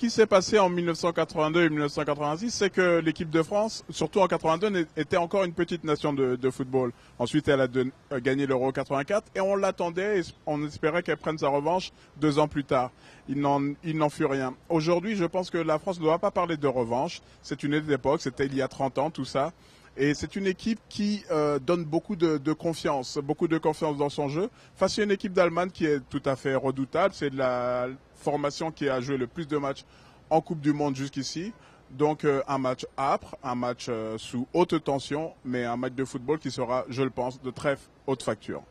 ce qui s'est passé en 1982 et 1986, c'est que l'équipe de France, surtout en 82, était encore une petite nation de, football. Ensuite, elle a, a euh, gagné l'Euro 84 et on l'attendait et on espérait qu'elle prenne sa revanche deux ans plus tard. Il n'en fut rien. Aujourd'hui, je pense que la France ne doit pas parler de revanche. C'est une époque, c'était il y a 30 ans, tout ça. Et c'est une équipe qui euh, donne beaucoup de, confiance, beaucoup de confiance dans son jeu. Face à une équipe d'Allemagne qui est tout à fait redoutable, c'est la formation qui a joué le plus de matchs en Coupe du Monde jusqu'ici. Donc euh, un match âpre, un match euh, sous haute tension, mais un match de football qui sera, je le pense, de très haute facture.